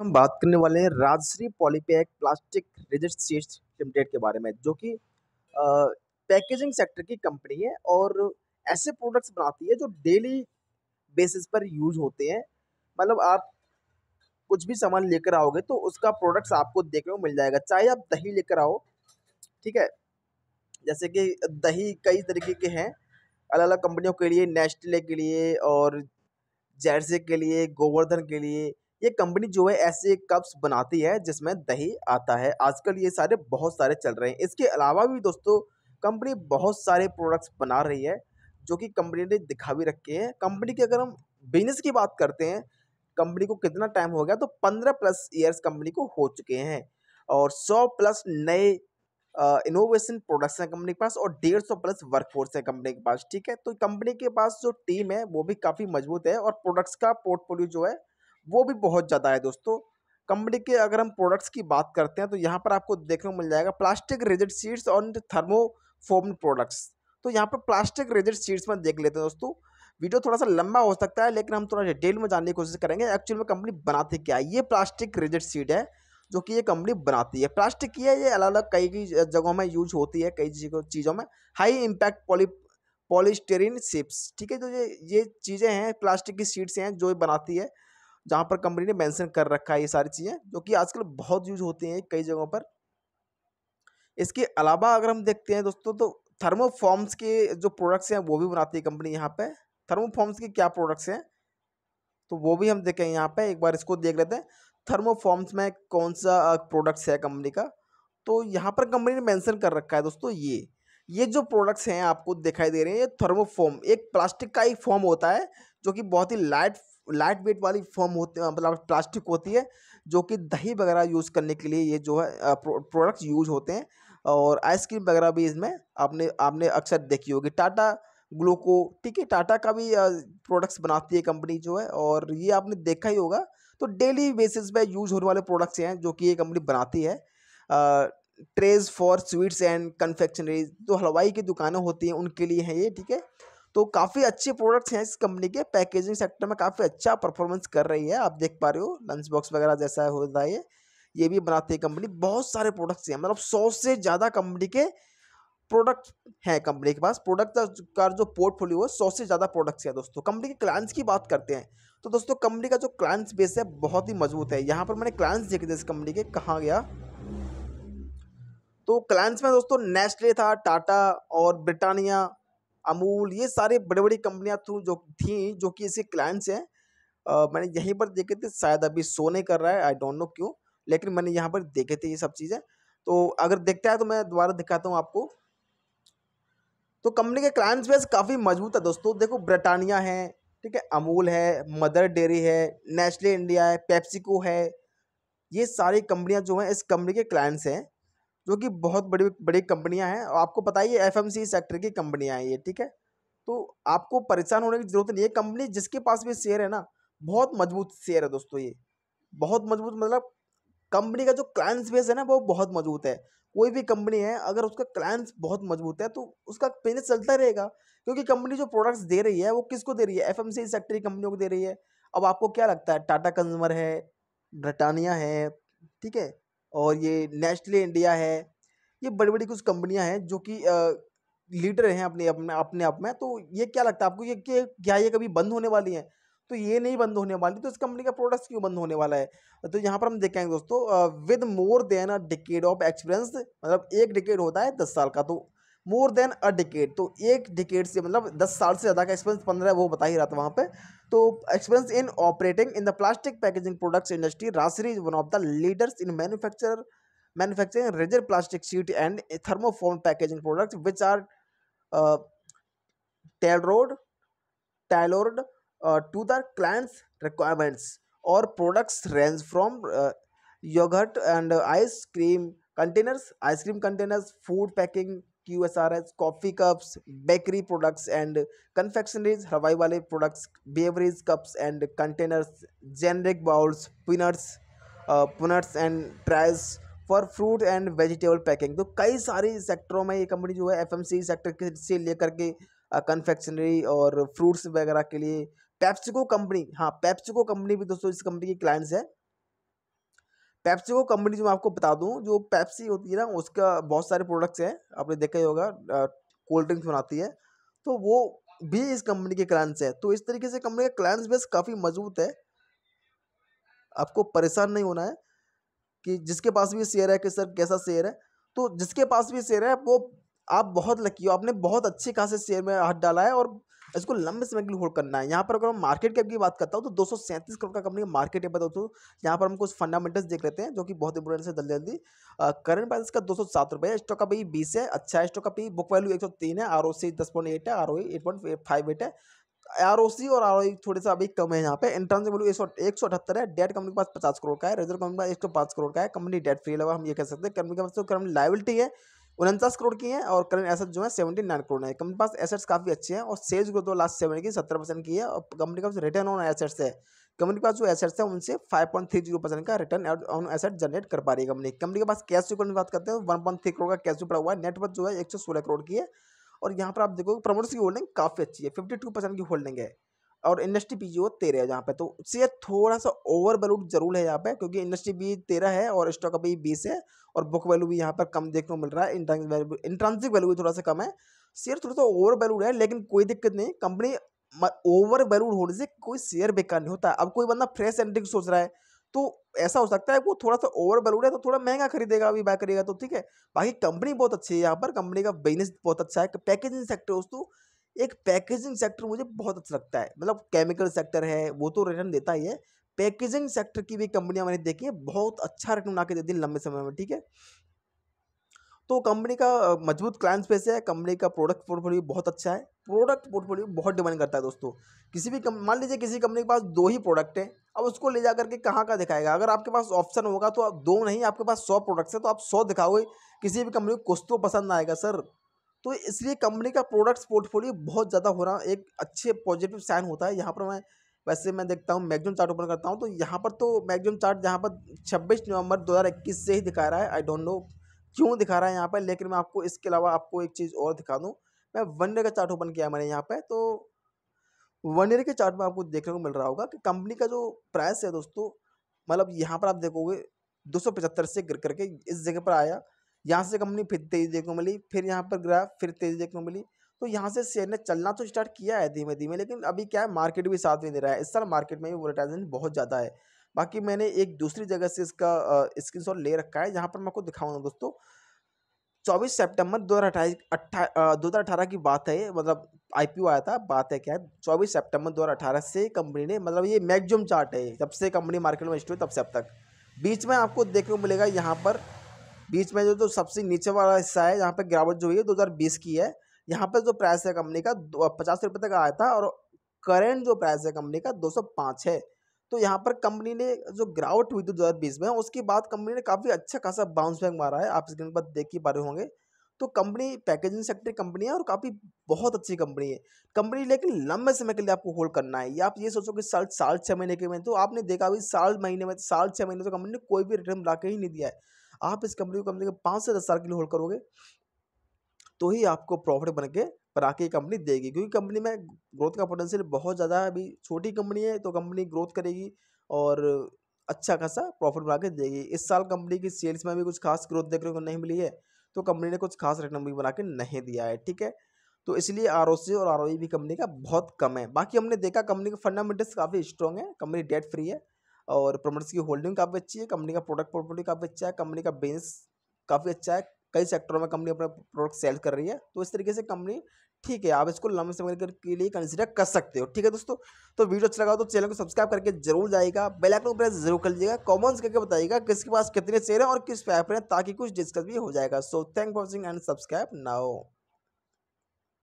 हम बात करने वाले हैं Rajshree Polypack plastic rigid limited के बारे में जो कि पैकेजिंग सेक्टर की कंपनी है और ऐसे प्रोडक्ट्स बनाती है जो डेली बेसिस पर यूज होते हैं मतलब आप कुछ भी सामान लेकर आओगे तो उसका प्रोडक्ट्स आपको देखने को मिल जाएगा चाहे आप दही लेकर आओ ठीक है जैसे कि दही कई तरीके के हैं अलग अलग कंपनियों के लिए नेस्टले के लिए और जैरसे के लिए गोवर्धन के लिए ये कंपनी जो है ऐसे कप्स बनाती है जिसमें दही आता है आजकल ये सारे बहुत सारे चल रहे हैं इसके अलावा भी दोस्तों कंपनी बहुत सारे प्रोडक्ट्स बना रही है जो कि कंपनी ने दिखा भी रखे हैं कंपनी की अगर हम बिजनेस की बात करते हैं कंपनी को कितना टाइम हो गया तो पंद्रह प्लस ईयर्स कंपनी को हो चुके हैं और सौ प्लस नए इनोवेशन प्रोडक्ट्स हैं कंपनी के पास और डेढ़ सौ प्लस वर्कफोर्स है कंपनी के पास ठीक है तो कंपनी के पास जो टीम है वो भी काफ़ी मजबूत है और प्रोडक्ट्स का पोर्टफोलियो जो है वो भी बहुत ज़्यादा है दोस्तों कंपनी के अगर हम प्रोडक्ट्स की बात करते हैं तो यहाँ पर आपको देखने को मिल जाएगा प्लास्टिक रेजिड सीड्स और थर्मोफोम प्रोडक्ट्स तो यहाँ पर प्लास्टिक रेजिड सीड्स में देख लेते हैं दोस्तों वीडियो थोड़ा सा लंबा हो सकता है लेकिन हम थोड़ा डिटेल में जानने की कोशिश करेंगे एक्चुअल में कंपनी बनाती क्या है ये प्लास्टिक रेजिड सीड है जो कि ये कंपनी बनाती है प्लास्टिक की है ये अलग अलग कई कई जगहों में यूज होती है कई चीज़ों में high impact poly polystyrene sheets ठीक है तो ये ये चीज़ें हैं प्लास्टिक की सीड्स हैं जो बनाती है जहाँ पर कंपनी ने मेंशन कर रखा है ये सारी चीज़ें जो कि आजकल बहुत यूज होती हैं कई जगहों पर इसके अलावा अगर हम देखते हैं दोस्तों तो थर्मोफॉर्म्स के जो प्रोडक्ट्स हैं वो भी बनाती है कंपनी यहाँ पे थर्मोफॉर्म्स के क्या प्रोडक्ट्स हैं तो वो भी हम देखें यहाँ पे एक बार इसको देख लेते हैं थर्मोफॉर्म्स में कौन सा प्रोडक्ट्स है कंपनी का तो यहाँ पर कंपनी ने मैंसन कर रखा है दोस्तों ये ये जो प्रोडक्ट्स हैं आपको दिखाई दे रहे हैं ये थर्मोफॉर्म एक प्लास्टिक का ही फॉर्म होता है जो कि बहुत ही लाइट लाइट वेट वाली फॉर्म होती मतलब प्लास्टिक होती है जो कि दही वगैरह यूज़ करने के लिए ये जो है प्रोडक्ट्स यूज होते हैं और आइसक्रीम वगैरह भी इसमें आपने आपने अक्सर देखी होगी टाटा ग्लूको ठीक है टाटा का भी प्रोडक्ट्स बनाती है कंपनी जो है और ये आपने देखा ही होगा तो डेली बेसिस पे यूज होने वाले प्रोडक्ट्स हैं जो कि ये कंपनी बनाती है trays for sweets and confectioneries जो हलवाई की दुकानें होती हैं उनके लिए हैं ये ठीक है तो काफ़ी अच्छे प्रोडक्ट्स हैं इस कंपनी के पैकेजिंग सेक्टर में काफ़ी अच्छा परफॉर्मेंस कर रही है आप देख पा रहे हो लंच बॉक्स वगैरह जैसा हो रहा है ये भी बनाती है कंपनी बहुत सारे प्रोडक्ट्स हैं मतलब सौ से ज़्यादा कंपनी के प्रोडक्ट हैं कंपनी के पास प्रोडक्ट का जो पोर्टफोलियो है सौ से ज़्यादा प्रोडक्ट्स है दोस्तों कंपनी के क्लाइंट्स की बात करते हैं तो दोस्तों कंपनी का जो क्लाइंट्स बेस है बहुत ही मजबूत है यहाँ पर मैंने क्लाइंट्स देखे थे इस कंपनी के कहाँ गया तो क्लाइंट्स में दोस्तों नेस्टले था टाटा और ब्रिटानिया अमूल ये सारे बड़े बड़ी कंपनियां थ्रू जो थी जो कि इसके क्लाइंट्स हैं मैंने यहीं पर देखे थे शायद अभी सो नहीं कर रहा है आई डोंट नो क्यों लेकिन मैंने यहाँ पर देखे थे ये सब चीज़ें तो अगर देखता है तो मैं दोबारा दिखाता हूँ आपको तो कंपनी के क्लाइंट्स बेस काफ़ी मजबूत है दोस्तों देखो ब्रिटानिया है ठीक है अमूल है मदर डेयरी है नेस्ले इंडिया है पेप्सिको है ये सारी कंपनियां जो हैं इस कंपनी के क्लाइंट्स हैं जो कि बहुत बड़ी बड़ी कंपनियां हैं और आपको पता ही है एफ सेक्टर की कंपनियां हैं ये ठीक है तो आपको परेशान होने की ज़रूरत नहीं है कंपनी जिसके पास भी शेयर है ना बहुत मजबूत शेयर है दोस्तों ये बहुत मजबूत मतलब कंपनी का जो क्लाइंट बेस है ना वो बहुत मजबूत है कोई भी कंपनी है अगर उसका क्लाइंट्स बहुत मजबूत है तो उसका बिजनेस चलता रहेगा क्योंकि कंपनी जो प्रोडक्ट्स दे रही है वो किसको दे रही है एफ सेक्टर की कंपनियों को दे रही है अब आपको क्या लगता है टाटा कंज्यूमर है ब्रिटानिया है ठीक है और ये नेस्टले इंडिया है ये बड़ी बड़ी कुछ कंपनियां हैं जो कि लीडर हैं अपने अपने अपने आप में तो ये क्या लगता है आपको ये कि क्या ये कभी बंद होने वाली हैं तो ये नहीं बंद होने वाली तो इस कंपनी का प्रोडक्ट्स क्यों बंद होने वाला है तो यहाँ पर हम देखेंगे दोस्तों with more than a decade of experience मतलब एक डिकेड होता है दस साल का तो मोर देन अ डिकेट तो एक डिकेट से मतलब दस साल से ज़्यादा का एक्सपीरियंस पंद्रह वो बता ही रहा था वहाँ पे तो experience in operating in the plastic packaging products industry Rajshree is one of the leaders in manufacture manufacturing rigid plastic sheet and thermoform packaging products which are tailored tailored to the clients requirements और products range from yogurt and ice cream containers ice cream containers food packing Q S R S coffee cups bakery products and confectioneries हवाई वाले products beverage cups and containers generic bowls punnets पुनट्स and trays for fruit and vegetable packing तो कई सारी सेक्टरों में ये company जो है सी सेक्टर से लेकर के कन्फेक्शनरी uh, और फ्रूट्स वगैरह के लिए पैप्सिको कंपनी हाँ पैप्सिको कंपनी भी दोस्तों इस कंपनी के क्लाइंट्स है को कंपनी जो मैं आपको बता दूं जो पैप्सी होती है ना उसका बहुत सारे प्रोडक्ट्स हैं आपने देखा ही होगा कोल्ड ड्रिंक्स बनाती है तो वो भी इस कंपनी के क्लाइंट्स हैं तो इस तरीके से कंपनी का क्लाइंट्स बेस काफ़ी मजबूत है आपको परेशान नहीं होना है कि जिसके पास भी शेयर है कि सर कैसा शेयर है तो जिसके पास भी शेयर है वो आप बहुत लकी हो आपने बहुत अच्छे खासे शेयर में हाथ डाला है और इसको लंबे समय के लिए होल्ड करना है यहाँ पर अगर हम मार्केट कैप की बात करता हूँ तो दो करोड़ का कंपनी का मार्केट कैप है दोस्तों यहाँ पर हम कुछ फंडामेंटल्स देख लेते हैं जो कि बहुत इंपॉर्टेंट है जल्दी जल्दी करंट प्राइस का दो सौ सात रुपये स्टॉक का भी बीस है अच्छा स्टॉक का भी बुक वैल्यू एक सौ तीन है आर ओ सी दस पॉइंट एट है R O eight point five eight है आर और आर e थोड़े सा अभी कम है यहाँ पे इंटर्न से वैल्यू एक सौ अठहत्तर है डेट कंपनी के पास पचास करोड़ का है रिजर्व कंपनी के पास एक सौ पाँच करोड़ का है कंपनी डेट फ्री लगा हम ये कह सकते हैं कंपनी के पास तो करंट लाइबिलिटी है उनचास करोड़ की है और करंट एसेट जो है सेवेंटी नाइन करोड़ है कंपनी पास एसेट्स काफ़ी अच्छे हैं और सेल्स ग्रोथ लास्ट सेवन की सत्तर परसेंट की है और कंपनी का रिटर्न ऑन एसेट्स है कंपनी के पास जो एसेट्स है उनसे five point three zero percent का रिटर्न ऑन एसेट जनरेट कर पा रही है कंपनी कंपनी के पास कैश की बात करते हैं वन पॉइंट थ्री करोड़ का कैश जो पड़ा हुआ है नेटवर्थ जो है एक सौ सोलह करोड़ की है और यहाँ पर आप देखोगे प्रमोटर्स की होल्डिंग काफ़ी अच्छी है फिफ्टी टू परसेंट की होल्डिंग है और इंडस्ट्री पी जी ओ तेरह है जहाँ पे तो इससे थोड़ा सा ओवर वैल्यूड जरूर है यहाँ पे क्योंकि इंडस्ट्री भी तेरह है और स्टॉक अभी बीस है और बुक वैल्यू भी यहाँ पर कम देखने को मिल रहा है इंट्रांसिक वैल्यू इंट्रांसिक वैल्यू भी थोड़ा सा कम है शेयर थोड़ा सा ओवर वैल्यूड है लेकिन कोई दिक्कत नहीं कंपनी ओवर वैल्यूड होने से कोई शेयर बेकार नहीं होता अब कोई बंदा फ्रेश एंट्री सोच रहा है तो ऐसा हो सकता है वो थोड़ा सा ओवर वैल्यूड है तो थोड़ा महंगा खरीदेगा अभी बाय करेगा तो ठीक है बाकी कंपनी बहुत अच्छी है यहाँ पर कंपनी का बिजनेस बहुत अच्छा है पैकेजिंग सेक्टर दोस्तों एक पैकेजिंग सेक्टर मुझे बहुत अच्छा लगता है मतलब केमिकल सेक्टर है वो तो रिटर्न देता ही है पैकेजिंग सेक्टर की भी कंपनियां मैंने देखी है बहुत अच्छा रिटर्न बना के देती है लंबे समय में ठीक है तो कंपनी का मजबूत क्लाइंट स्पेस है कंपनी का प्रोडक्ट पोर्टफोलियो बहुत अच्छा है प्रोडक्ट पोर्टफोलियो बहुत डिमांड करता है दोस्तों किसी भी मान लीजिए किसी कंपनी के पास दो ही प्रोडक्ट हैं अब उसको ले जा करके कहाँ का दिखाएगा अगर आपके पास ऑप्शन होगा तो आप दो नहीं आपके पास सौ प्रोडक्ट्स हैं तो आप सौ दिखाओगे किसी भी कंपनी को कुछ तो पसंद आएगा सर तो इसलिए कंपनी का प्रोडक्ट्स पोर्टफोलियो बहुत ज़्यादा हो रहा एक अच्छे पॉजिटिव साइन होता है यहाँ पर मैं वैसे मैं देखता हूँ मैगजिम चार्ट ओपन करता हूँ तो यहाँ पर तो मैगजिम चार्ट यहाँ पर 26 नवंबर 2021 से ही दिखा रहा है आई डोंट नो क्यों दिखा रहा है यहाँ पर लेकिन मैं आपको इसके अलावा आपको एक चीज़ और दिखा दूँ मैं वन डे का चार्ट ओपन किया मैंने यहाँ पर तो वन ईयर के चार्ट में आपको देखने को मिल रहा होगा कि कंपनी का जो प्राइस है दोस्तों मतलब यहाँ पर आप देखोगे दो से गिर करके इस जगह पर आया यहाँ से कंपनी फिर तेज़ी देखने को मिली फिर यहाँ पर ग्राफ फिर तेज़ी देखने को मिली तो यहाँ से शेयर ने चलना तो स्टार्ट किया है धीमे धीमे लेकिन अभी क्या है मार्केट भी साथ में दे रहा है इस साल मार्केट में भी वोलेटाइजेशन बहुत ज़्यादा है बाकी मैंने एक दूसरी जगह से इसका स्क्रीन ले रखा है जहाँ पर मैं आपको दिखाऊंगा दोस्तों चौबीस सेप्टेम्बर दो हज़ार अट्ठाईस की बात है मतलब आई आया था बात है क्या है चौबीस सेप्टेम्बर दो से कंपनी ने मतलब ये मैगजिम चार्ट है जब से कंपनी मार्केट में स्टोरी तब से अब तक बीच में आपको देखने को मिलेगा यहाँ पर बीच में जो जो तो सबसे नीचे वाला हिस्सा है यहाँ पे गिरावट जो हुई है बीस की है यहाँ पर जो प्राइस है कंपनी का पचास रुपये तक आया था और करेंट जो प्राइस है कंपनी का पाँच है तो यहाँ पर कंपनी ने जो गिरावट हुई थी दो में उसके बाद कंपनी ने काफ़ी अच्छा खासा बाउंस बैक मारा है आप स्क्रीन पर देख ही पा रहे होंगे तो कंपनी पैकेजिंग सेक्टर कंपनी है और काफ़ी बहुत अच्छी कंपनी है कंपनी लेकिन लंबे समय के लिए आपको होल्ड करना है या आप ये सोचो कि साल साल छः महीने के में तो आपने देखा अभी साल महीने में साल छः महीने तो कंपनी ने कोई भी रिटर्न ला के ही नहीं दिया है आप इस कंपनी को कम से कम पाँच से दस साल के लिए होल्ड करोगे तो ही आपको प्रॉफिट बन के पर आके कंपनी देगी क्योंकि कंपनी में ग्रोथ का पोटेंशियल बहुत ज़्यादा है अभी छोटी कंपनी है तो कंपनी ग्रोथ करेगी और अच्छा खासा प्रॉफिट बना के देगी इस साल कंपनी की सेल्स में भी कुछ खास ग्रोथ देखने को नहीं मिली है तो कंपनी ने कुछ खास रकम भी बना के नहीं दिया है ठीक है तो इसलिए आर और आर e भी कंपनी का बहुत कम है बाकी हमने देखा कंपनी का फंडामेंटल्स काफ़ी स्ट्रॉन्ग है कंपनी डेट फ्री है और प्रमोटर्स की होल्डिंग काफ़ी अच्छी है कंपनी का प्रोडक्ट पोर्टफोलियो काफ़ी अच्छा है कंपनी का बिजनेस काफ़ी अच्छा है कई सेक्टरों में कंपनी अपना प्रोडक्ट सेल कर रही है तो इस तरीके से कंपनी ठीक है आप इसको लंबे समय के लिए कंसिडर कर सकते हो ठीक है दोस्तों तो वीडियो अच्छा लगा तो चैनल को सब्सक्राइब करके जरूर जाएगा बेल आइकन प्रेस जरूर कर लीजिएगा कमेंट्स करके बताइएगा किसके पास कितने शेयर हैं और किस पैप हैं ताकि कुछ डिस्कस भी हो जाएगा so thank for watching and subscribe now